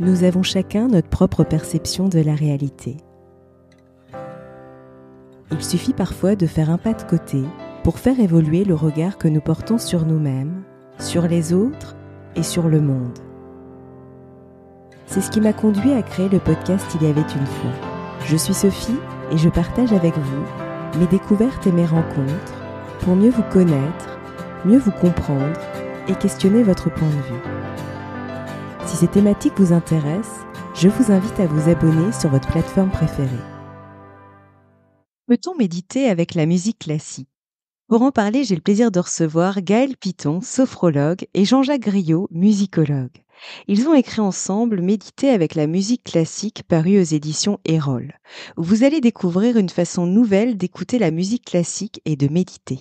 nous avons chacun notre propre perception de la réalité. Il suffit parfois de faire un pas de côté pour faire évoluer le regard que nous portons sur nous-mêmes, sur les autres et sur le monde. C'est ce qui m'a conduit à créer le podcast Il y avait une fois. Je suis Sophie et je partage avec vous mes découvertes et mes rencontres pour mieux vous connaître, mieux vous comprendre et questionner votre point de vue. Si ces thématiques vous intéressent, je vous invite à vous abonner sur votre plateforme préférée. Peut-on méditer avec la musique classique Pour en parler, j'ai le plaisir de recevoir Gaël Piton, sophrologue, et Jean-Jacques Griot, musicologue. Ils ont écrit ensemble Méditer avec la musique classique paru aux éditions Erol. Vous allez découvrir une façon nouvelle d'écouter la musique classique et de méditer.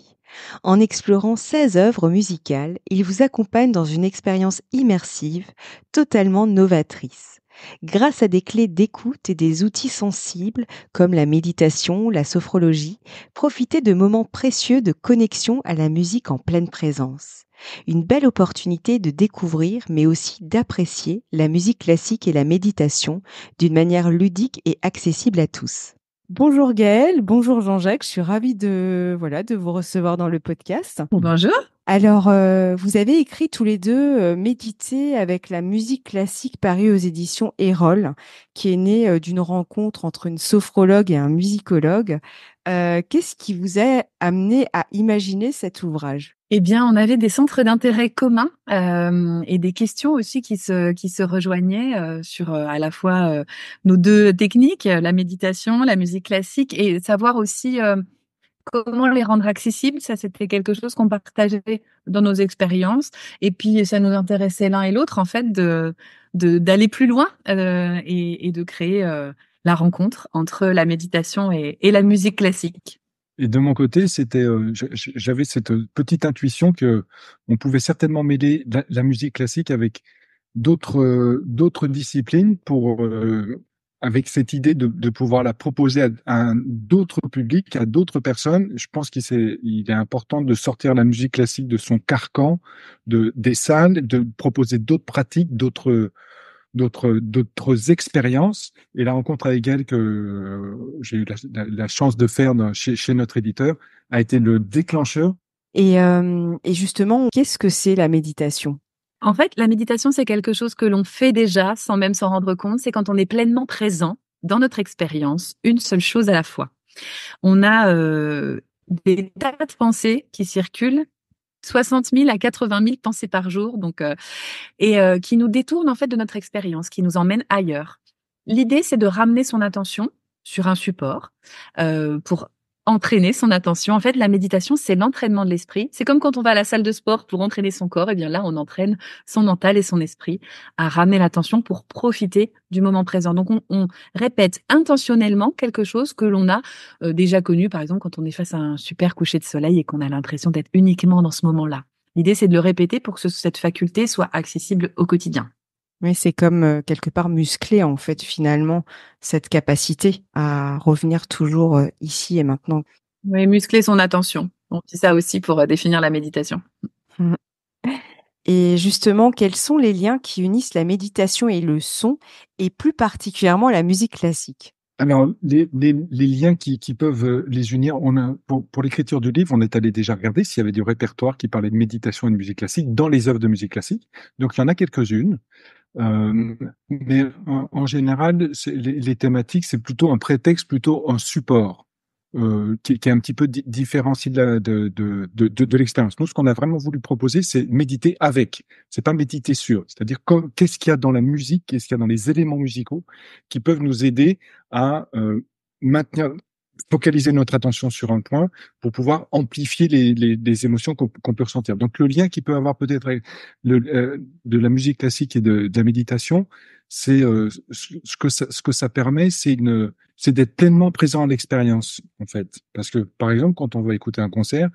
En explorant 16 œuvres musicales, il vous accompagne dans une expérience immersive, totalement novatrice. Grâce à des clés d'écoute et des outils sensibles comme la méditation, ou la sophrologie, profitez de moments précieux de connexion à la musique en pleine présence. Une belle opportunité de découvrir mais aussi d'apprécier la musique classique et la méditation d'une manière ludique et accessible à tous. Bonjour Gaëlle, bonjour Jean-Jacques, je suis ravie de, voilà, de vous recevoir dans le podcast. Bonjour. Alors, euh, vous avez écrit tous les deux euh, Méditer avec la musique classique parue aux éditions Erol, qui est née euh, d'une rencontre entre une sophrologue et un musicologue. Qu'est-ce qui vous a amené à imaginer cet ouvrage eh bien, on avait des centres d'intérêt communs euh, et des questions aussi qui se qui se rejoignaient euh, sur euh, à la fois nos deux techniques, la méditation, la musique classique, et savoir aussi comment les rendre accessibles. Ça, c'était quelque chose qu'on partageait dans nos expériences, et puis ça nous intéressait l'un et l'autre en fait de d'aller plus loin et, de créer la rencontre entre la méditation et la musique classique. Et de mon côté, c'était, euh, j'avais cette petite intuition que on pouvait certainement mêler la, musique classique avec d'autres euh, d'autres disciplines pour euh, avec cette idée de, pouvoir la proposer à, d'autres publics, à d'autres personnes. Je pense qu'il est, il est important de sortir la musique classique de son carcan, de des salles, de proposer d'autres pratiques, d'autres d'autres d'autres expériences. Et la rencontre avec elle que euh, j'ai eu la, chance de faire chez, notre éditeur a été le déclencheur. Et, euh, et justement, qu'est-ce que c'est la méditation En fait, la méditation, c'est quelque chose que l'on fait déjà sans même s'en rendre compte. C'est quand on est pleinement présent dans notre expérience, une seule chose à la fois. On a euh, des tas de pensées qui circulent 60 000 à 80 000 pensées par jour, donc euh, et euh, qui nous détournent en fait de notre expérience, qui nous emmène ailleurs. L'idée, c'est de ramener son attention sur un support euh, pour entraîner son attention. En fait, la méditation, c'est l'entraînement de l'esprit. C'est comme quand on va à la salle de sport pour entraîner son corps, et eh bien là, on entraîne son mental et son esprit à ramener l'attention pour profiter du moment présent. Donc, on, répète intentionnellement quelque chose que l'on a euh, déjà connu, par exemple, quand on est face à un super coucher de soleil et qu'on a l'impression d'être uniquement dans ce moment-là. L'idée, c'est de le répéter pour que cette faculté soit accessible au quotidien. Oui, c'est comme euh, quelque part muscler en fait finalement cette capacité à revenir toujours euh, ici et maintenant. Oui, muscler son attention. C'est ça aussi pour euh, définir la méditation. Et justement, quels sont les liens qui unissent la méditation et le son, et plus particulièrement la musique classique alors, les, les, liens qui, qui, peuvent les unir, on a, pour, pour l'écriture du livre, on est allé déjà regarder s'il y avait du répertoire qui parlait de méditation et de musique classique dans les œuvres de musique classique. Donc, il y en a quelques-unes. Euh, mais en, général, les, les, thématiques, c'est plutôt un prétexte, plutôt un support euh, qui, qui, est un petit peu différencié de, la, de, de, de, de l'expérience. Nous, ce qu'on a vraiment voulu proposer, c'est méditer avec. C'est pas méditer sur. C'est-à-dire qu'est-ce qu'il y a dans la musique, qu'est-ce qu'il y a dans les éléments musicaux qui peuvent nous aider à euh, maintenir focaliser notre attention sur un point pour pouvoir amplifier les, émotions qu'on peut ressentir. Donc le lien qui peut avoir peut-être euh, de la musique classique et de, la méditation, c'est euh, ce que ça, permet, c'est d'être pleinement présent à l'expérience en fait. Parce que par exemple, quand on va écouter un concert,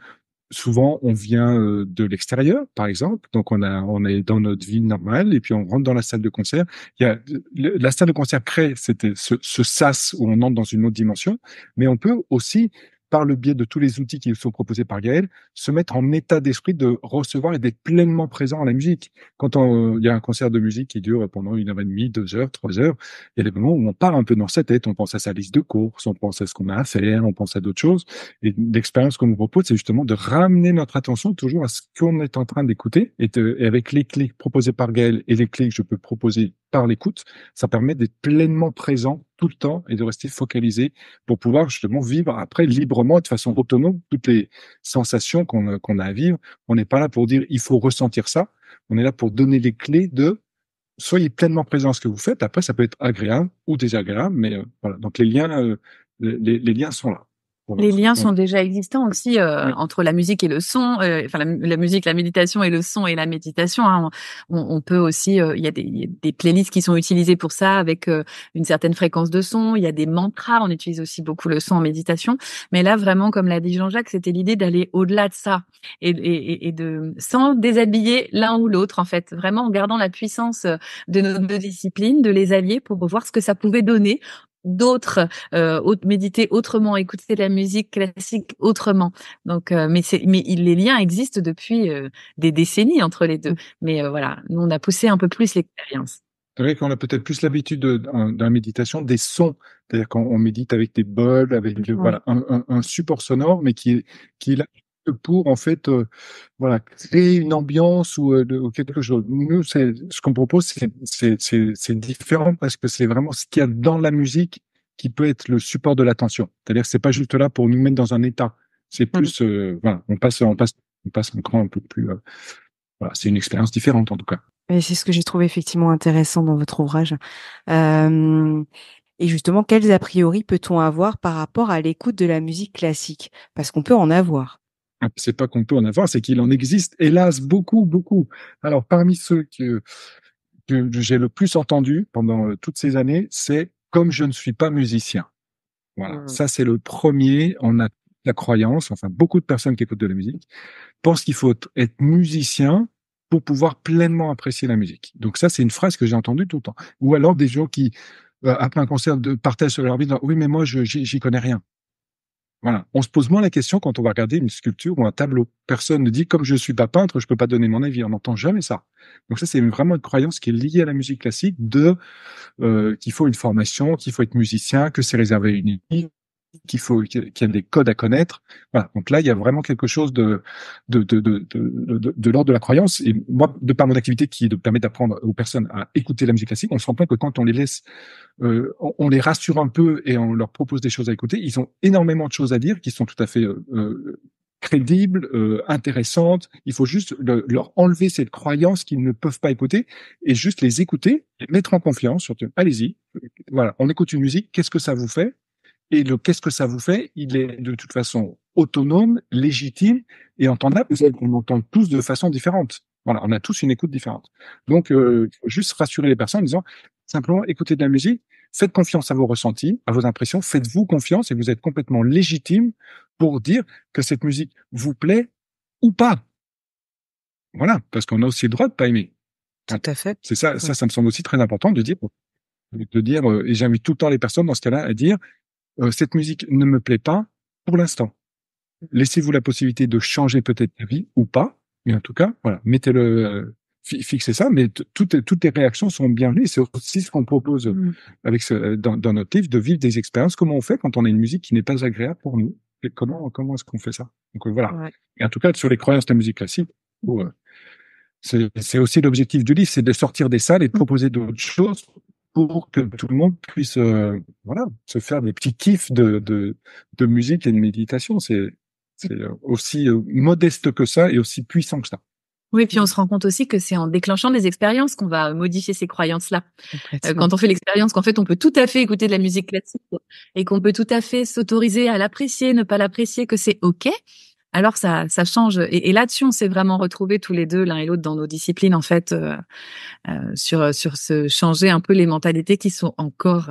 souvent on vient euh, de l'extérieur, par exemple. Donc on est dans notre ville normale et puis on rentre dans la salle de concert. Il y la salle de concert crée c'était ce, ce sas où on entre dans une autre dimension, mais on peut aussi par le biais de tous les outils qui sont proposés par Gaël, se mettre en état d'esprit de recevoir et d'être pleinement présent à la musique. Quand euh, il y a un concert de musique qui dure pendant une heure et demie, deux heures, trois heures, il y a des moments où on part un peu dans sa tête, on pense à sa liste de courses, on pense à ce qu'on a à faire, on pense à d'autres choses. Et l'expérience qu'on nous propose, c'est justement de ramener notre attention toujours à ce qu'on est en train d'écouter. Et, et, avec les clés proposées par Gaël et les clés que je peux proposer par l'écoute, ça permet d'être pleinement présent tout le temps et de rester focalisé pour pouvoir justement vivre après librement et de façon autonome toutes les sensations euh, qu'on a à vivre. On n'est pas là pour dire il faut ressentir ça. On est là pour donner les clés de soyez pleinement présent à ce que vous faites. Après, ça peut être agréable ou désagréable, mais euh, voilà. Donc les liens, euh, les liens sont là. Les liens sont déjà existants aussi euh, entre la musique et le son, euh, enfin la, musique, la méditation et le son et la méditation. Hein. On, peut aussi, euh, il y, a des, playlists qui sont utilisées pour ça avec une certaine fréquence de son. Il y a des mantras, on utilise aussi beaucoup le son en méditation. Mais là, vraiment, comme l'a dit Jean-Jacques, c'était l'idée d'aller au-delà de ça et, et, de sans déshabiller l'un ou l'autre en fait, vraiment en gardant la puissance de nos deux disciplines, de les allier pour voir ce que ça pouvait donner d'autres, euh, méditer autrement, écouter la musique classique autrement. Donc, euh, mais c'est, mais les liens existent depuis euh, des décennies entre les deux. Mm. Mais euh, voilà, nous on a poussé un peu plus l'expérience. C'est vrai qu'on a peut-être plus l'habitude dans la méditation des sons, c'est-à-dire qu'on médite avec des bols, avec voilà un, support sonore, mais qui est qui pour en fait euh, voilà créer une ambiance ou, euh, quelque chose. Nous, ce qu'on propose, c'est différent parce que c'est vraiment ce qu'il y a dans la musique qui peut être le support de l'attention. C'est-à-dire, c'est pas juste là pour nous mettre dans un état. C'est mmh. plus euh, on passe on passe on passe un cran un peu plus. voilà, c'est une expérience différente en tout cas. Et c'est ce que j'ai trouvé effectivement intéressant dans votre ouvrage. Et justement, quels a priori peut-on avoir par rapport à l'écoute de la musique classique Parce qu'on peut en avoir c'est pas qu'on peut en avoir, c'est qu'il en existe, hélas, beaucoup, beaucoup. Alors, parmi ceux que, j'ai le plus entendu pendant euh, toutes ces années, c'est comme je ne suis pas musicien. Voilà. Mmh. Ça, c'est le premier. On a la croyance, enfin, beaucoup de personnes qui écoutent de la musique pensent qu'il faut être musicien pour pouvoir pleinement apprécier la musique. Donc ça, c'est une phrase que j'ai entendue tout le temps. Ou alors des gens qui, euh, après un concert, partaient sur leur vie, oui, mais moi, j'y connais rien. On se pose moins la question quand on va regarder une sculpture ou un tableau. Personne ne dit, comme je suis pas peintre, je peux pas donner mon avis. On n'entend jamais ça. Donc ça, c'est vraiment une croyance qui est liée à la musique classique de euh, qu'il faut une formation, qu'il faut être musicien, que c'est réservé à une équipe qu'il faut qu'il y a des codes à connaître. Voilà. Donc là, il y a vraiment quelque chose de de de de de, l'ordre de la croyance. Et moi, de par mon activité qui permet d'apprendre aux personnes à écouter la musique classique, on se rend compte que quand on les laisse, euh, on, les rassure un peu et on leur propose des choses à écouter, ils ont énormément de choses à dire qui sont tout à fait euh, euh, crédibles, intéressantes. Il faut juste leur enlever cette croyance qu'ils ne peuvent pas écouter et juste les écouter, les mettre en confiance. Allez-y, voilà, on écoute une musique, qu'est-ce que ça vous fait et le qu'est-ce que ça vous fait Il est de toute façon autonome, légitime et entendable. Vous savez entend tous de façon différente. Voilà, on a tous une écoute différente. Donc, euh, juste rassurer les personnes en disant simplement écoutez de la musique, faites confiance à vos ressentis, à vos impressions, faites-vous confiance et vous êtes complètement légitime pour dire que cette musique vous plaît ou pas. Voilà, parce qu'on a aussi le droit de pas aimer. Tout à fait. C'est ça, ça, ça me semble aussi très important de dire, de dire, et j'invite tout le temps les personnes dans ce cas-là à dire, euh, cette musique ne me plaît pas pour l'instant. Mhm. Laissez-vous la possibilité de changer peut-être la vie, ou pas, mais en tout cas, voilà, mettez-le, euh, fixez ça. Mais toutes toutes les réactions sont bienvenues. C'est aussi ce qu'on propose mhm. avec ce, euh, dans, notre livre de vivre des expériences. Comment on fait quand on a une musique qui n'est pas agréable pour nous Comment comment est-ce qu'on fait ça Donc voilà. Et en tout cas, sur les croyances de la musique classique. c'est aussi l'objectif du livre, c'est de sortir des salles et de mhm. proposer d'autres choses pour que tout le monde puisse euh, voilà se faire des petits kiffs de, de, musique et de méditation. C'est aussi euh, modeste que ça et aussi puissant que ça. Oui, puis on se rend compte aussi que c'est en déclenchant des expériences qu'on va modifier ces croyances-là. Euh, quand on fait l'expérience qu'en fait on peut tout à fait écouter de la musique classique et qu'on peut tout à fait s'autoriser à l'apprécier, ne pas l'apprécier, que c'est ok, alors ça, change. Et, là-dessus, on s'est vraiment retrouvés tous les deux, l'un et l'autre, dans nos disciplines, en fait, euh, euh, sur sur ce changer un peu les mentalités qui sont encore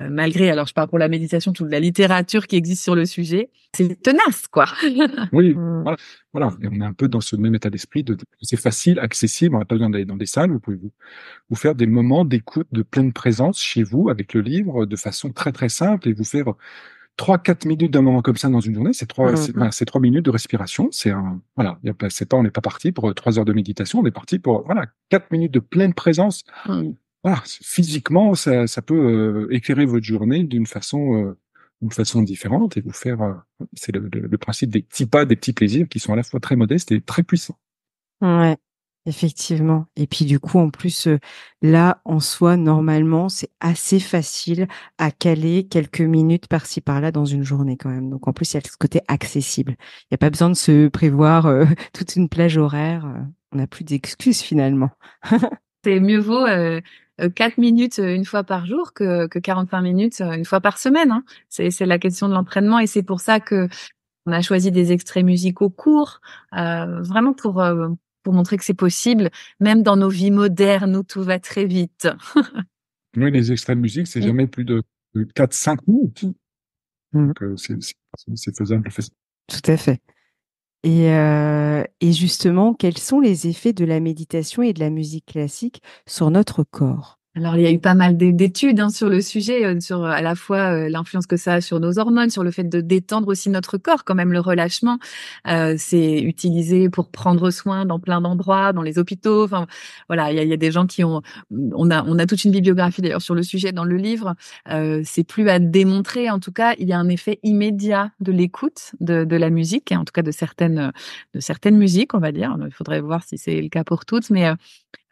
euh, malgré. Alors je parle pour la méditation, toute la littérature qui existe sur le sujet, c'est tenace, quoi. oui, mm. voilà, Et on est un peu dans ce même état d'esprit de, c'est facile, accessible. On n'a pas besoin d'aller dans des salles. Vous pouvez vous faire des moments d'écoute, de pleine présence chez vous avec le livre, de façon très très simple, et vous faire trois quatre minutes d'un moment comme ça dans une journée, c'est trois mmh. c'est trois minutes de respiration. C'est un voilà, c'est pas on n'est pas parti pour euh, trois heures de méditation, on est parti pour voilà quatre minutes de pleine présence. Mmh. Voilà, physiquement ça, peut euh, éclairer votre journée d'une façon euh, façon différente et vous faire c'est le, le, principe des petits pas, des petits plaisirs qui sont à la fois très modestes et très puissants. Ouais. Effectivement. Et puis du coup, en plus, là, en soi, normalement, c'est assez facile à caler quelques minutes par-ci par-là dans une journée quand même. Donc en plus, il y a ce côté accessible. Il n'y a pas besoin de se prévoir toute une plage horaire. On n'a plus d'excuses finalement. c'est mieux vaut quatre minutes une fois par jour que, que 45 minutes une fois par semaine. Hein. C'est, la question de l'entraînement et c'est pour ça que on a choisi des extraits musicaux courts, vraiment pour pour montrer que c'est possible, même dans nos vies modernes où tout va très vite. oui, les extraits de musique, c'est mm. jamais plus de, 4-5 minutes. Mm. Mm. Euh, c'est faisable, faisable. Tout à fait. Euh, et justement, quels sont les effets de la méditation et de la musique classique sur notre corps alors, il y a eu pas mal d'études hein, sur le sujet, euh, sur euh, à la fois euh, l'influence que ça a sur nos hormones, sur le fait de détendre aussi notre corps, quand même le relâchement. Euh, c'est utilisé pour prendre soin dans plein d'endroits, dans les hôpitaux. Enfin, voilà, il y, a, des gens qui ont, on a, on a toute une bibliographie d'ailleurs sur le sujet dans le livre. Euh, c'est plus à démontrer. En tout cas, il y a un effet immédiat de l'écoute de, de, la musique, en tout cas de certaines, de certaines musiques, on va dire. Il faudrait voir si c'est le cas pour toutes, mais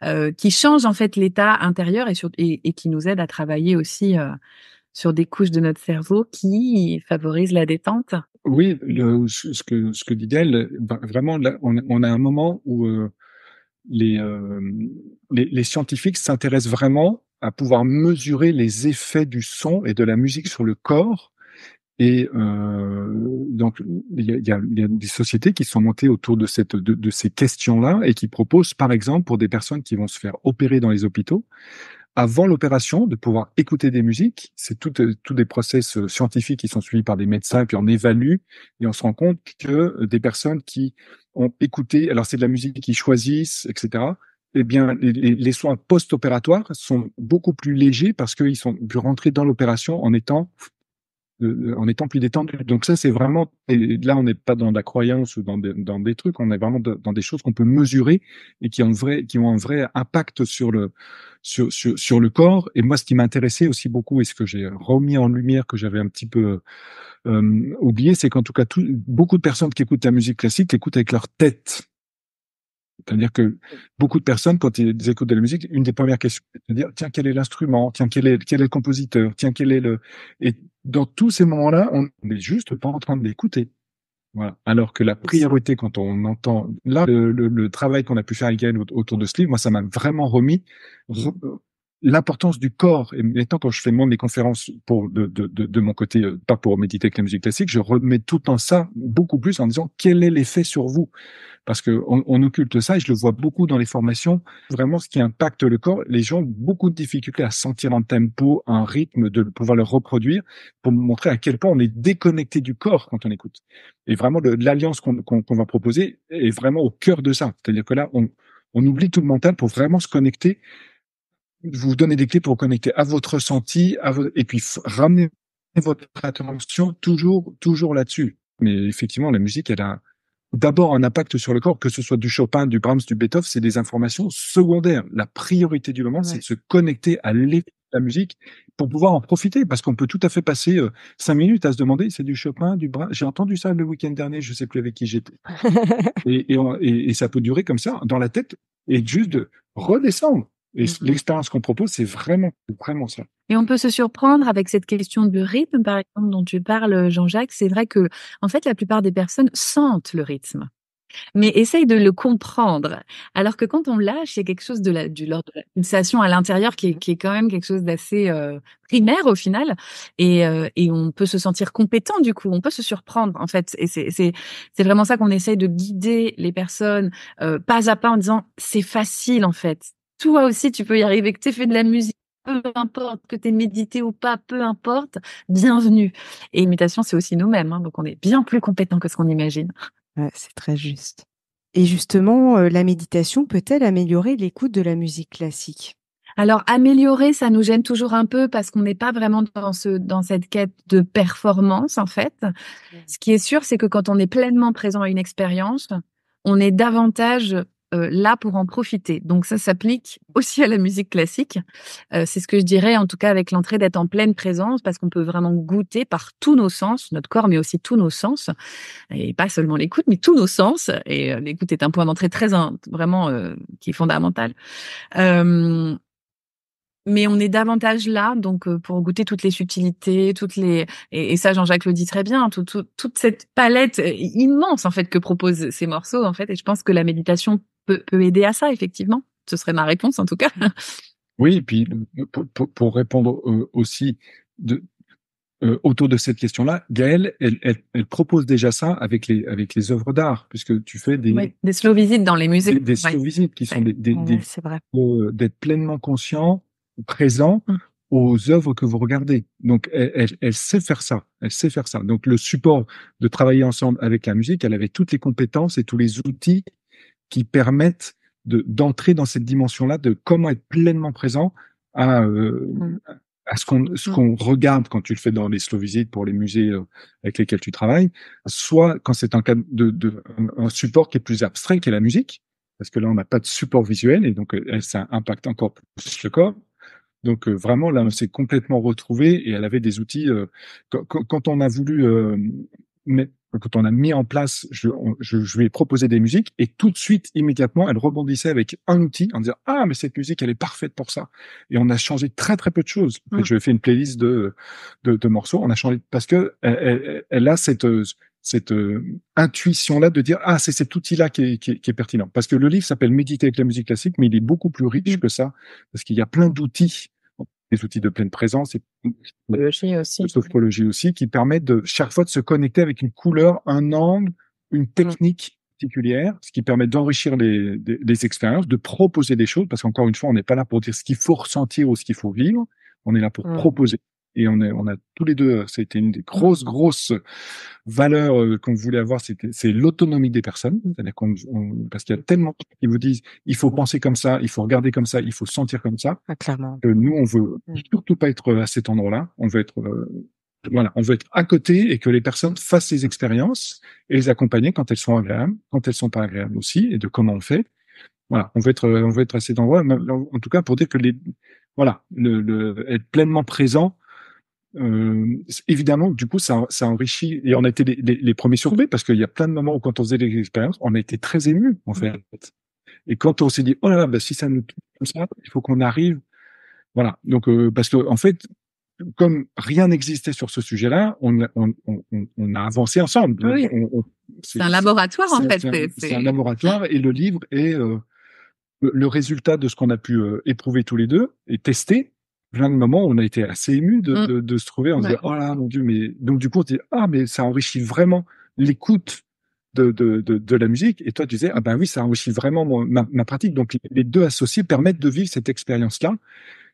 euh, qui change en fait l'état intérieur et, qui nous aide à travailler aussi euh, sur des couches de notre cerveau qui favorisent la détente. Oui, ce que dit Del, vraiment, on, a un moment où euh, les, les scientifiques s'intéressent vraiment à pouvoir mesurer les effets du son et de la musique sur le corps et euh, donc, il y a, des sociétés qui sont montées autour de, cette, de, ces questions-là et qui proposent, par exemple, pour des personnes qui vont se faire opérer dans les hôpitaux, avant l'opération, de pouvoir écouter des musiques. C'est tout, euh, tout, des process euh, scientifiques qui sont suivis par des médecins, puis on évalue et on se rend compte que euh, des personnes qui ont écouté, alors c'est de la musique qu'ils choisissent, etc., eh bien, les, les soins post-opératoires sont beaucoup plus légers parce qu'ils sont pu rentrer dans l'opération en étant en étant plus détendu. Donc ça, c'est vraiment, et là, on n'est pas dans la croyance ou dans, dans des trucs, on est vraiment dans des choses qu'on peut mesurer et qui ont, un vrai, qui ont un vrai impact sur le, sur, sur, le corps. Et moi, ce qui m'intéressait aussi beaucoup et ce que j'ai remis en lumière, que j'avais un petit peu euh, oublié, c'est qu'en tout cas, beaucoup de personnes qui écoutent la musique classique l'écoutent avec leur tête. C'est-à-dire que beaucoup de personnes, quand ils écoutent de la musique, une des premières questions, c'est de dire tiens quel est l'instrument, tiens quel est quel est le compositeur, tiens quel est le et dans tous ces moments-là, on n'est juste pas en train de l'écouter. Voilà. Alors que la priorité quand on entend là le, travail qu'on a pu faire avec autour de ce livre, moi ça m'a vraiment remis l'importance du corps. Et maintenant, quand je fais moi mes conférences pour de, de, de, de mon côté, euh, pas pour méditer avec la musique classique, je remets tout en ça beaucoup plus en disant quel est l'effet sur vous, parce que on, on, occulte ça et je le vois beaucoup dans les formations. Vraiment, ce qui impacte le corps, les gens ont beaucoup de difficultés à sentir un tempo, un rythme, de pouvoir le reproduire, pour montrer à quel point on est déconnecté du corps quand on écoute. Et vraiment, l'alliance qu'on qu'on va proposer est vraiment au cœur de ça. C'est-à-dire que là, on on oublie tout le mental pour vraiment se connecter vous donner des clés pour connecter à votre ressenti, à et puis ramener votre attention toujours, toujours là-dessus. Mais effectivement, la musique, elle a d'abord un impact sur le corps, que ce soit du Chopin, du Brahms, du Beethoven, c'est des informations secondaires. La priorité du moment, c'est de se connecter à l'effet de la musique pour pouvoir en profiter, parce qu'on peut tout à fait passer 5 euh, cinq minutes à se demander, c'est du Chopin, du Brahms. J'ai entendu ça le week-end dernier, je sais plus avec qui j'étais. et, et, et ça peut durer comme ça, dans la tête, et juste de redescendre et mmh l'expérience qu'on propose, c'est vraiment, vraiment ça. Et on peut se surprendre avec cette question du rythme, par exemple, dont tu parles, Jean-Jacques. C'est vrai que, en fait, la plupart des personnes sentent le rythme, mais essayent de le comprendre. Alors que quand on lâche, il y a quelque chose de la, du, l'ordre à l'intérieur qui est, qui est quand même quelque chose d'assez euh, primaire au final. Et, euh, et on peut se sentir compétent du coup. On peut se surprendre en fait. Et c'est, c'est, c'est vraiment ça qu'on essaye de guider les personnes euh, pas à pas en disant c'est facile en fait toi aussi, tu peux y arriver, que tu aies fait de la musique, peu importe, que tu aies médité ou pas, peu importe, bienvenue. Et imitation, c'est aussi nous-mêmes, hein, donc on est bien plus compétents que ce qu'on imagine. c'est très juste. Et justement, euh, la méditation peut-elle améliorer l'écoute de la musique classique alors améliorer, ça nous gêne toujours un peu parce qu'on n'est pas vraiment dans ce dans cette quête de performance en fait. Ce qui est sûr, c'est que quand on est pleinement présent à une expérience, on est davantage euh, là pour en profiter. Donc ça s'applique aussi à la musique classique. Euh, c'est ce que je dirais en tout cas avec l'entrée d'être en pleine présence parce qu'on peut vraiment goûter par tous nos sens, notre corps mais aussi tous nos sens et pas seulement l'écoute mais tous nos sens et euh, l'écoute est un point d'entrée très vraiment qui est fondamental mais on est davantage là donc euh, pour goûter toutes les subtilités, toutes les et, ça Jean-Jacques le dit très bien, toute cette palette euh, immense en fait que proposent ces morceaux en fait et je pense que la méditation peut, peut aider à ça effectivement. Ce serait ma réponse en tout cas. Oui, et puis pour, pour répondre euh, aussi de, autour de cette question-là, Gaëlle, elle, elle, propose déjà ça avec les avec les œuvres d'art, puisque tu fais des des slow visits dans les musées, des, slow visits qui sont des, C'est vrai. d'être pleinement conscient présent mmh. aux œuvres que vous regardez. Donc, elle, elle, sait faire ça. Elle sait faire ça. Donc, le support de travailler ensemble avec la musique, elle avait toutes les compétences et tous les outils qui permettent de d'entrer dans cette dimension-là de comment être pleinement présent à, euh, mmh. à ce qu'on mmh. qu'on regarde quand tu le fais dans les slow visits pour les musées euh, avec lesquels tu travailles, soit quand c'est un de, de un support qui est plus abstrait que la musique, parce que là on n'a pas de support visuel et donc euh, ça impacte encore plus le corps donc euh, vraiment, là, on s'est complètement retrouvé et elle avait des outils. Euh, quand, on a voulu, euh, mais, quand on a mis en place, je, je, lui ai proposé des musiques et tout de suite, immédiatement, elle rebondissait avec un outil en disant ah mais cette musique elle est parfaite pour ça. Et on a changé très très peu de choses. Mmh. Je vais ai fait une playlist de, de, morceaux. On a changé parce que elle, elle, elle a cette cette euh, intuition-là de dire ah c'est cet outil-là qui est, pertinent. Parce que le livre s'appelle Méditer avec la musique classique, mais il est beaucoup plus riche mm. que ça parce qu'il y a plein d'outils, des outils de pleine présence et de aussi. aussi, qui permettent de chaque fois de se connecter avec une couleur, un angle, une mm. technique. particulière, ce qui permet d'enrichir les, expériences, de proposer des choses, parce qu'encore une fois, on n'est pas là pour dire ce qu'il faut ressentir ou ce qu'il faut vivre, on est là pour mm. proposer et on, on a tous les deux, ça été une des grosses, grosses valeurs euh, qu'on voulait avoir, c'est l'autonomie des personnes. C'est-à-dire qu'on, parce qu'il y a tellement qui vous disent, il faut penser comme ça, il faut regarder comme ça, il faut sentir comme ça. Ah, clairement. Que nous, on veut mm. surtout pas être à cet endroit-là. On veut être, euh, voilà, on veut être à côté et que les personnes fassent les expériences et les accompagner quand elles sont agréables, quand elles sont pas agréables aussi, et de comment on fait. Voilà, on veut être, on veut être à cet endroit, en tout cas pour dire que les, voilà, le, le, être pleinement présent euh, évidemment, du coup, ça, ça enrichit et on a été les, les, les premiers surpris parce qu'il y a plein de moments où quand on faisait des expériences, on a été très ému en mmh. fait. Et quand on s'est dit oh là là, bah, si ça nous touche comme ça, il faut qu'on arrive, voilà. Donc parce que en fait, comme rien n'existait sur ce sujet-là, on, on, on, on, a avancé ensemble. Ah c'est un laboratoire en fait. C'est un, laboratoire et le livre est le résultat de ce qu'on a pu éprouver tous les deux et tester plein de moments on a été assez ému de, mmh. se trouver en oh là, mon Dieu, mais donc du coup, on se dit, ah, mais ça enrichit vraiment l'écoute de, la musique. Et toi, tu disais, ah ben oui, ça enrichit vraiment ma, pratique. Donc, les deux associés permettent de vivre cette expérience-là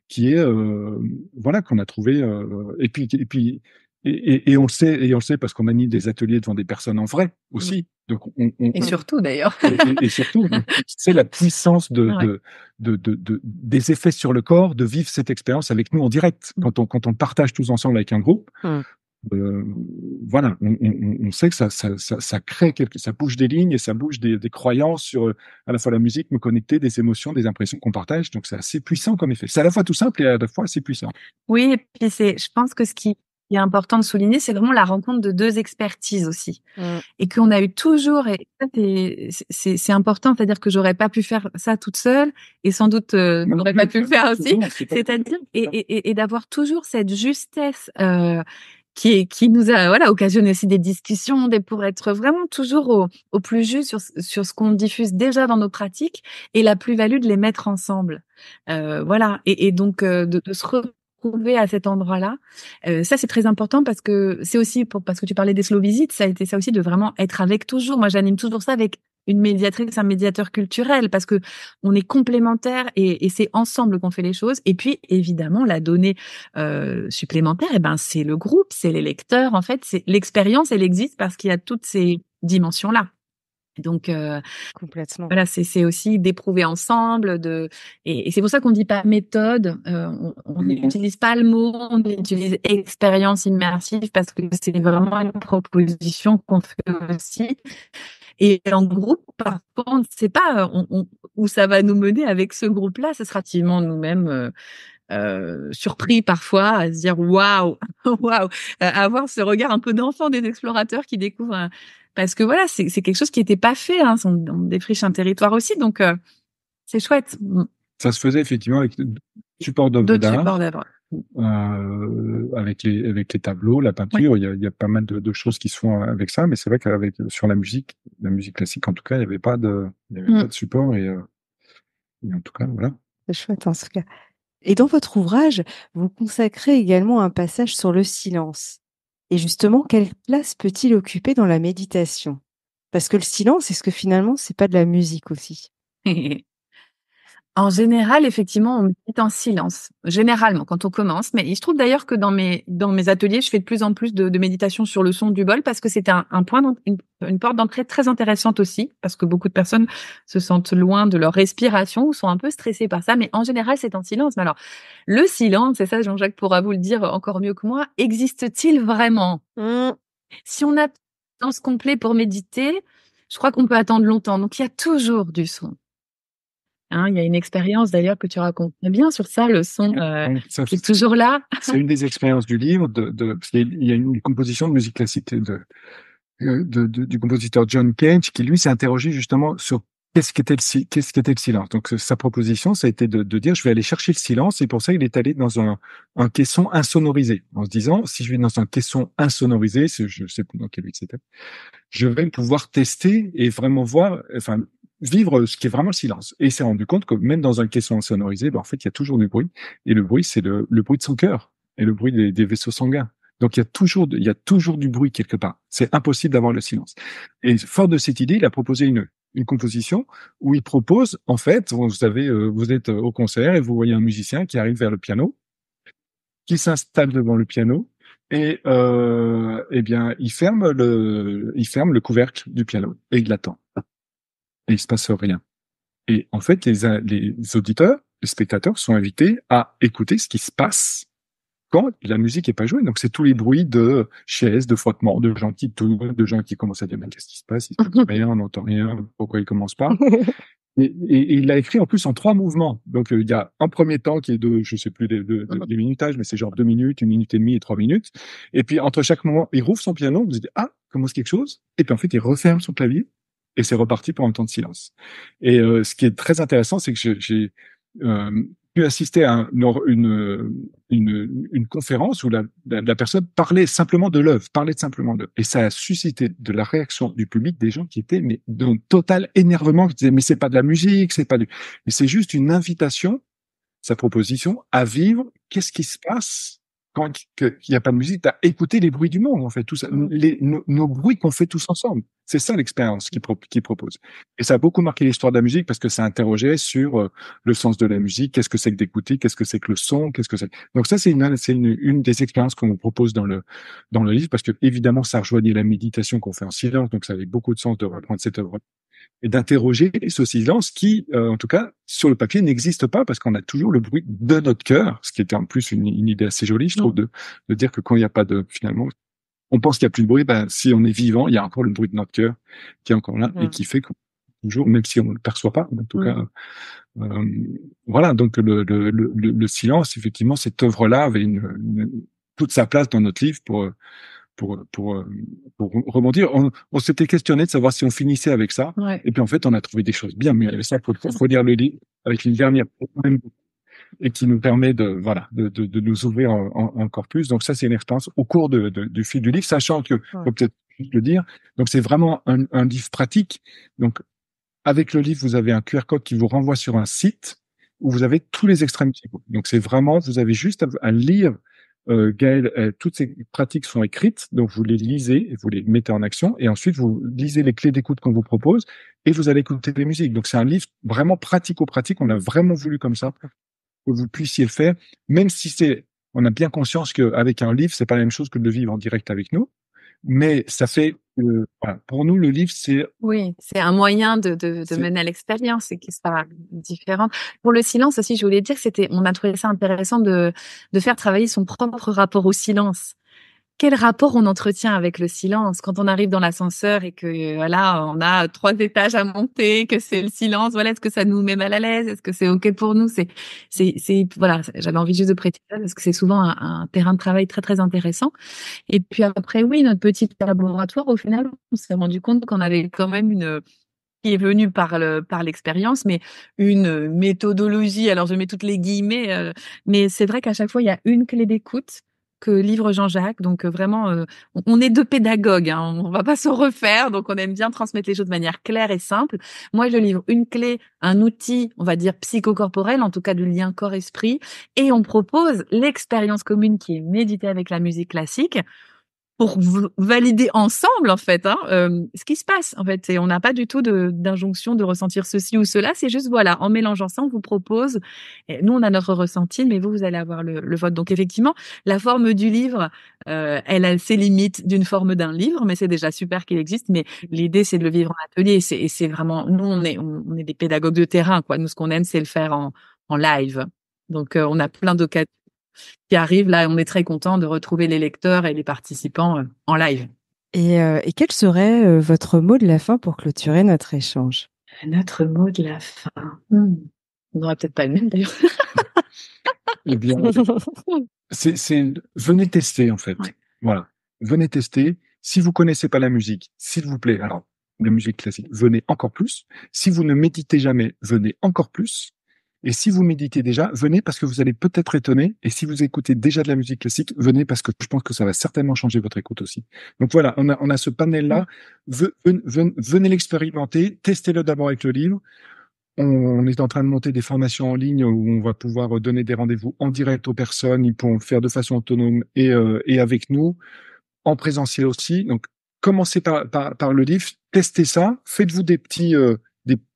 qui est, euh, voilà, qu'on a trouvé. Euh, et puis, et puis, et, et, et, on le sait, et on le sait parce qu'on anime des ateliers devant des personnes en vrai mmh. aussi. Donc on, on et surtout d'ailleurs. et, surtout, c'est la puissance de, de, de, de, des effets sur le corps, de vivre cette expérience avec nous en direct mmh. quand on quand on partage tous ensemble avec un groupe. Mmh. Euh, voilà, on, sait que ça, ça, ça, ça crée quelque, ça bouge des lignes et ça bouge des, des croyances sur euh, à la fois la musique, me connecter, des émotions, des impressions qu'on partage. Donc c'est assez puissant comme effet. C'est à la fois tout simple et à la fois assez puissant. Oui, et puis c'est, je pense que ce qui important de souligner, c'est vraiment la rencontre de deux expertises aussi. Mm. Et qu'on a eu toujours, et, c'est important, c'est-à-dire que j'aurais pas pu faire ça toute seule, et sans doute n'aurais euh, pas pu le faire aussi. C'est-à-dire, et, d'avoir toujours cette justesse euh, qui, qui nous a voilà occasionné aussi des discussions, des pour être vraiment toujours au, plus juste sur, ce qu'on diffuse déjà dans nos pratiques et la plus-value de les mettre ensemble. Euh, voilà, et, donc euh, de, de, se à cet endroit-là. Euh, ça, c'est très important parce que c'est aussi pour, parce que tu parlais des slow visits, ça a été ça aussi de vraiment être avec toujours. Moi, j'anime toujours ça avec une médiatrice, un médiateur culturel, parce que on est complémentaires et, c'est ensemble qu'on fait les choses. Et puis, évidemment, la donnée euh, supplémentaire, eh ben, c'est le groupe, c'est les lecteurs. En fait, c'est l'expérience, elle existe parce qu'il y a toutes ces dimensions-là. Donc euh, complètement. Voilà, c'est aussi d'éprouver ensemble. De et, c'est pour ça qu'on dit pas méthode. Euh, on n'utilise pas le mot. On utilise expérience immersive parce que c'est vraiment une proposition qu'on fait aussi. Et en groupe, par contre, c'est pas euh, on, où ça va nous mener avec ce groupe-là. Ce sera activement nous-mêmes. Euh, surpris parfois à se dire waouh, waouh, avoir ce regard un peu d'enfant des explorateurs qui découvrent. Euh, parce que voilà, c'est quelque chose qui n'était pas fait. Hein, on, défriche un territoire aussi, donc euh, c'est chouette. Ça se faisait effectivement avec support d'œuvres avec les avec les tableaux, la peinture, il, y a, pas mal de, choses qui se font avec ça, mais c'est vrai qu'avec sur la musique, la musique classique en tout cas, il n'y avait pas de avait mm. pas de support et, et, en tout cas voilà. C'est chouette en tout cas. Et dans votre ouvrage, vous consacrez également un passage sur le silence. Et justement, quelle place peut-il occuper dans la méditation Parce que le silence, est-ce que finalement, c'est pas de la musique aussi En général, effectivement, on est en silence. Généralement, quand on commence. Mais il se trouve d'ailleurs que dans mes, dans mes ateliers, je fais de plus en plus de, de méditation sur le son du bol parce que c'est un, point, une, porte d'entrée très intéressante aussi parce que beaucoup de personnes se sentent loin de leur respiration ou sont un peu stressées par ça. Mais en général, c'est en silence. Mais alors, le silence, c'est ça, Jean-Jacques pourra vous le dire encore mieux que moi, existe-t-il vraiment? Mmh. Si on a temps complet pour méditer, je crois qu'on peut attendre longtemps. Donc, il y a toujours du son. Hein, il y a une expérience d'ailleurs que tu racontes bien sur ça, le son euh, est toujours là. C'est une des expériences du livre. De, de, il y a une composition de musique classique euh, de, de, du compositeur John Cage qui lui s'est interrogé justement sur qu'est-ce qu'était le, qu'est-ce le silence. Donc sa proposition, ça a été de, de, dire je vais aller chercher le silence. Et pour ça, il est allé dans un, un caisson insonorisé, en se disant si je vais dans un caisson insonorisé, je sais plus dans quel but je vais pouvoir tester et vraiment voir, enfin vivre ce qui est vraiment le silence. Et il s'est rendu compte que même dans un caisson sonorisé, ben, en fait, il y a toujours du bruit. Et le bruit, c'est le, bruit de son cœur et le bruit des, vaisseaux sanguins. Donc il y a toujours, il y a toujours du bruit quelque part. C'est impossible d'avoir le silence. Et fort de cette idée, il a proposé une une composition où il propose en fait, vous savez, euh, vous êtes au concert et vous voyez un musicien qui arrive vers le piano, qui s'installe devant le piano et euh, eh bien il ferme le il ferme le couvercle du piano et il l'attend et il se passe rien. Et en fait, les, les auditeurs, les spectateurs sont invités à écouter ce qui se passe quand la musique est pas jouée. Donc c'est tous les bruits de chaises, de frottements, de gens qui de gens qui commencent à dire mais qu'est-ce qui se passe, il se passe rien, on n'entend rien, pourquoi il commence pas. Et, il l'a écrit en plus en trois mouvements. Donc euh, il y a un premier temps qui est de, je sais plus des, des mhm. minutages, mais c'est genre deux minutes, une minute et demie et trois minutes. Et puis entre chaque moment, il rouvre son piano, vous dites ah commence quelque chose, et puis en fait il referme son clavier et c'est reparti pour un temps de silence. Et euh, ce qui est très intéressant, c'est que j'ai euh, pu assister à une, une, une, conférence où la, la, personne parlait simplement de l'œuvre, parlait simplement de, et ça a suscité de la réaction du public des gens qui étaient mais dans total énervement, qui disaient mais c'est pas de la musique, c'est pas du, mais c'est juste une invitation, sa proposition à vivre. Qu'est-ce qui se passe quand il n'y a pas de musique, as écouté les bruits du monde, en fait, tout mm. nos, bruits qu'on fait tous ensemble. C'est ça l'expérience qu'il propose. Et ça a beaucoup marqué l'histoire de la musique parce que ça interrogeait sur euh, le sens de la musique, qu'est-ce que c'est que d'écouter, qu'est-ce que c'est que le son, qu'est-ce que c'est. Donc ça, c'est une, des expériences qu'on propose dans le dans le livre parce que évidemment, ça rejoignait la méditation qu'on fait en silence, donc ça avait beaucoup de sens de reprendre cette œuvre et d'interroger ce silence qui, euh, en tout cas, sur le papier, n'existe pas parce qu'on a toujours le bruit de notre cœur, ce qui était en plus une, idée assez jolie, je mm. trouve, de, dire que quand il n'y a pas de, finalement, on pense qu'il n'y a plus de bruit, ben, si on est vivant, il y a encore le bruit de notre cœur qui est encore là et mm. qui fait qu'on toujours, même si on ne le perçoit pas, en tout mm. cas. Euh, voilà, donc le, le, le, le, silence, effectivement, cette œuvre-là avait une, toute sa place dans notre livre pour euh, pour, pour, euh, pour rebondir, on, s'était questionné de savoir si on finissait avec ça. Et puis en fait, on a trouvé des choses bien mieux ça. Il faut, faut, dire le livre avec une dernière et qui nous permet de voilà de, de, de nous ouvrir encore plus. Donc ça, c'est une expérience au cours de, du fil du livre, sachant que faut peut-être le dire. Donc c'est vraiment un, un livre pratique. Donc avec le livre, vous avez un QR code qui vous renvoie sur un site où vous avez tous les extrêmes. Donc c'est vraiment, vous avez juste un à lire euh, Gaël, euh, toutes ces pratiques sont écrites, donc vous les lisez vous les mettez en action, et ensuite vous lisez les clés d'écoute qu'on vous propose et vous allez écouter des musiques. Donc c'est un livre vraiment pratico-pratique. On a vraiment voulu comme ça que vous puissiez le faire, même si c'est, on a bien conscience qu'avec un livre, c'est pas la même chose que de vivre en direct avec nous. Mais ça fait, euh, pour nous, le livre, c'est... Oui, c'est un moyen de, de, mener à l'expérience et qui sera différent. Pour le silence aussi, je voulais dire que c'était, on a trouvé ça intéressant de faire travailler son propre rapport au silence quel rapport on entretient avec le silence quand on arrive dans l'ascenseur et que voilà on a trois étages à monter que c'est le silence voilà est-ce que ça nous met mal à l'aise est-ce que c'est ok pour nous c'est c'est voilà j'avais envie juste de prêter ça parce que c'est souvent un, terrain de travail très très intéressant et puis après oui notre petit laboratoire au final on s'est rendu compte qu'on avait quand même une qui est venue par le par l'expérience, mais une méthodologie. Alors je mets toutes les guillemets, euh, mais c'est vrai qu'à chaque fois il y a une clé d'écoute livre Jean-Jacques. Donc euh, vraiment, euh, on est deux pédagogues, hein, on va pas se refaire. Donc on aime bien transmettre les choses de manière claire et simple. Moi, je livre une clé, un outil, on va dire psychocorporel, en tout cas du lien corps-esprit, et on propose l'expérience commune qui est méditer avec la musique classique pour valider ensemble en fait hein, euh, ce qui se passe en fait et on n'a pas du tout d'injonction de, ressentir ceci ou cela c'est juste voilà en mélangeant ça on vous propose nous on a notre ressenti mais vous vous allez avoir le, vote donc effectivement la forme du livre euh, elle a ses limites d'une forme d'un livre mais c'est déjà super qu'il existe mais l'idée c'est de le vivre en atelier et c'est vraiment nous on est est des pédagogues de terrain quoi nous ce qu'on aime c'est le faire en, live donc euh, on a plein d'occasions qui arrive. Là, on est très content de retrouver les lecteurs et les participants euh, en live. Et, euh, et quel serait euh, votre mot de la fin pour clôturer notre échange Notre mot de la fin. On n'aurait peut-être pas le même d'ailleurs. Eh c'est venez tester en fait. Voilà, venez tester. Si vous connaissez pas la musique, s'il vous plaît, alors la musique classique, venez encore plus. Si vous ne méditez jamais, venez encore plus. Et si vous méditez déjà, venez parce que vous allez peut-être étonner. Et si vous écoutez déjà de la musique classique, venez parce que je pense que ça va certainement changer votre écoute aussi. Donc voilà, on a, on a ce panel-là. Mm. venez l'expérimenter, testez-le d'abord avec le livre. On, est en train de monter des formations en ligne où on va pouvoir donner des rendez-vous en direct aux personnes. Ils pourront le faire de façon autonome et, euh, et avec nous, en présentiel aussi. Donc commencez par, par, par le livre, testez ça, faites-vous des petits... Euh,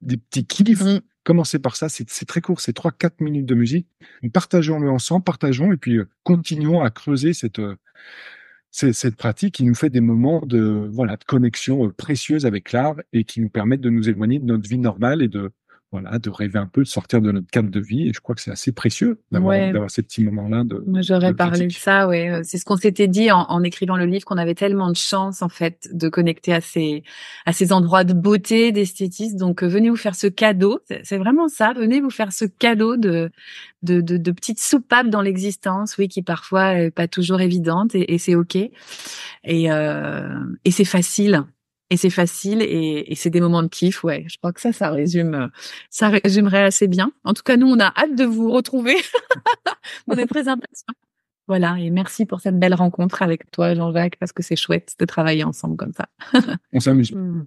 des, petits kiffs, mm. Commencez par ça, c'est très court, c'est 3-4 minutes de musique. Partageons-le ensemble, partageons et puis euh, continuons à creuser cette, euh, cette, pratique qui nous fait des moments de, voilà, de connexion euh, précieuse avec l'art et qui nous permettent de nous éloigner de notre vie normale et de, voilà, de rêver un peu, de sortir de notre cadre de vie. Et je crois que c'est assez précieux d'avoir ces petits moments-là. De, J'aurais parlé de ça, ouais. Euh, c'est ce qu'on s'était dit en, écrivant le livre, qu'on avait tellement de chance, en fait, de connecter à ces, à ces endroits de beauté, d'esthétisme. Donc, euh, venez vous faire ce cadeau. C'est vraiment ça. Venez vous faire ce cadeau de, de, de, de petites soupapes dans l'existence, oui, qui parfois est pas toujours évidente et, c'est OK. Et, euh, et c'est facile et c'est facile et, c'est des moments de kiff. Ouais, je crois que ça, ça résume, euh, ça résumerait assez bien. En tout cas, nous, on a hâte de vous retrouver. on est très Voilà, et merci pour cette belle rencontre avec toi, Jean-Jacques, parce que c'est chouette de travailler ensemble comme ça. on s'amuse.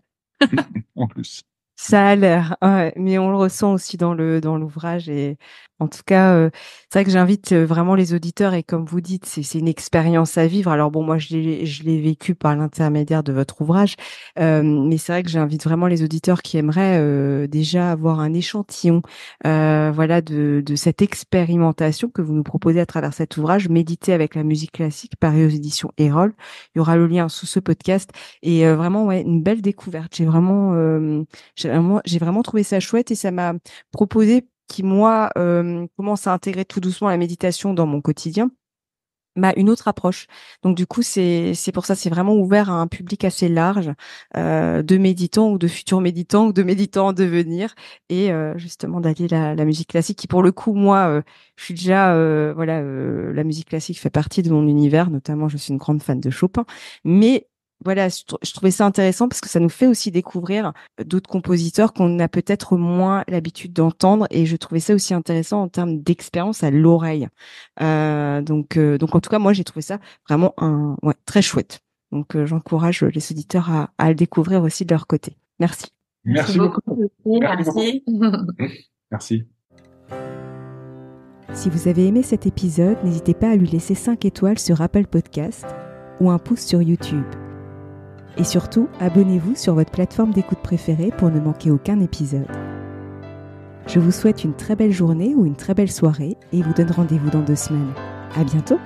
Hmm. en plus. Ça a l'air, mais on le ressent aussi dans le dans l'ouvrage et en tout cas, c'est vrai que j'invite vraiment les auditeurs et comme vous dites, c'est une expérience à vivre. Alors bon, moi je l'ai je l'ai vécu par l'intermédiaire de votre ouvrage, mais c'est vrai que j'invite vraiment les auditeurs qui aimeraient déjà avoir un échantillon, voilà, de de cette expérimentation que vous nous proposez à travers cet ouvrage, méditer avec la musique classique, par aux éditions Erol. Il y aura le lien sous ce podcast et vraiment ouais, une belle découverte. J'ai vraiment j'ai vraiment trouvé ça chouette et ça m'a proposé qui moi euh, commence à intégrer tout doucement la méditation dans mon quotidien m'a une autre approche. Donc du coup, c'est c'est pour ça, c'est vraiment ouvert à un public assez large euh, de méditants ou de futurs méditants ou de méditants en devenir et euh, justement d'aller la, la, musique classique qui pour le coup, moi, je suis déjà voilà, la musique classique fait partie de mon univers, notamment je suis une grande fan de Chopin, mais voilà, je trouvais ça intéressant parce que ça nous fait aussi découvrir euh, d'autres compositeurs qu'on a peut-être moins l'habitude d'entendre et je trouvais ça aussi intéressant en termes d'expérience à l'oreille. Euh, donc, euh, donc en tout cas, moi j'ai trouvé ça vraiment un très chouette. Donc j'encourage les auditeurs à, le découvrir aussi de leur côté. Merci. Merci, beaucoup. Merci. Merci. Merci. Si vous avez aimé cet épisode, n'hésitez pas à lui laisser 5 étoiles sur Apple Podcast ou un pouce sur YouTube. Et surtout, abonnez-vous sur votre plateforme d'écoute préférée pour ne manquer aucun épisode. Je vous souhaite une très belle journée ou une très belle soirée et vous donne rendez-vous dans deux semaines. À bientôt!